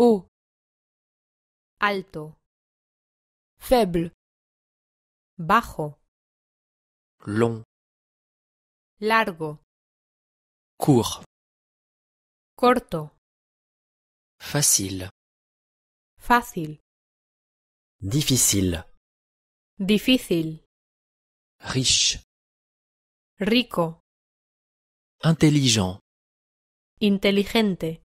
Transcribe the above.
haut alto faible bajo long largo court corto facile fácil difficile difficile riche rico intelligent inteligente